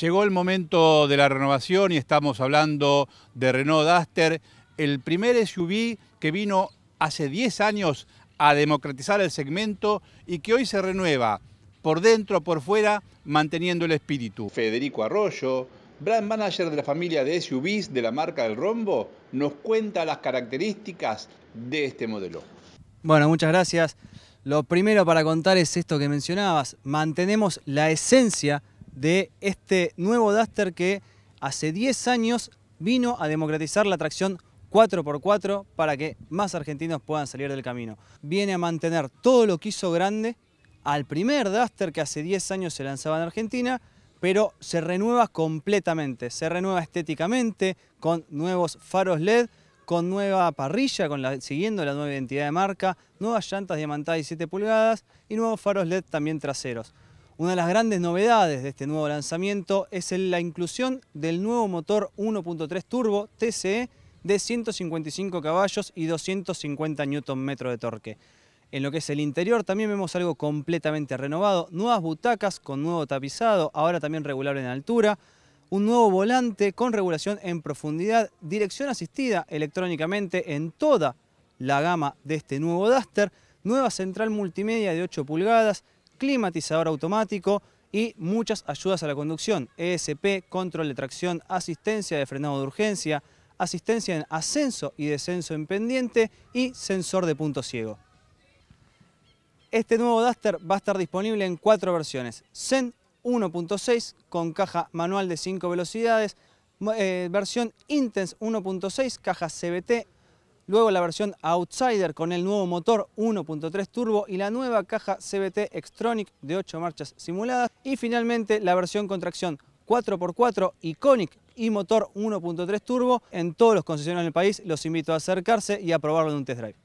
Llegó el momento de la renovación y estamos hablando de Renault Duster, el primer SUV que vino hace 10 años a democratizar el segmento y que hoy se renueva por dentro, por fuera, manteniendo el espíritu. Federico Arroyo, brand manager de la familia de SUVs de la marca del Rombo, nos cuenta las características de este modelo. Bueno, muchas gracias. Lo primero para contar es esto que mencionabas, mantenemos la esencia de este nuevo Duster que hace 10 años vino a democratizar la tracción 4x4 para que más argentinos puedan salir del camino. Viene a mantener todo lo que hizo grande al primer Duster que hace 10 años se lanzaba en Argentina, pero se renueva completamente, se renueva estéticamente con nuevos faros LED, con nueva parrilla, con siguiendo la nueva identidad de marca, nuevas llantas diamantadas y 7 pulgadas y nuevos faros LED también traseros. Una de las grandes novedades de este nuevo lanzamiento es la inclusión del nuevo motor 1.3 turbo TCE de 155 caballos y 250 Nm de torque. En lo que es el interior también vemos algo completamente renovado, nuevas butacas con nuevo tapizado, ahora también regulable en altura, un nuevo volante con regulación en profundidad, dirección asistida electrónicamente en toda la gama de este nuevo Duster, nueva central multimedia de 8 pulgadas, climatizador automático y muchas ayudas a la conducción, ESP, control de tracción, asistencia de frenado de urgencia, asistencia en ascenso y descenso en pendiente y sensor de punto ciego. Este nuevo Duster va a estar disponible en cuatro versiones. Zen 1.6 con caja manual de 5 velocidades, eh, versión Intense 1.6, caja CBT Luego la versión Outsider con el nuevo motor 1.3 turbo y la nueva caja CBT Extronic de 8 marchas simuladas. Y finalmente la versión con tracción 4x4 Iconic y motor 1.3 turbo en todos los concesionarios del país. Los invito a acercarse y a probarlo en un test drive.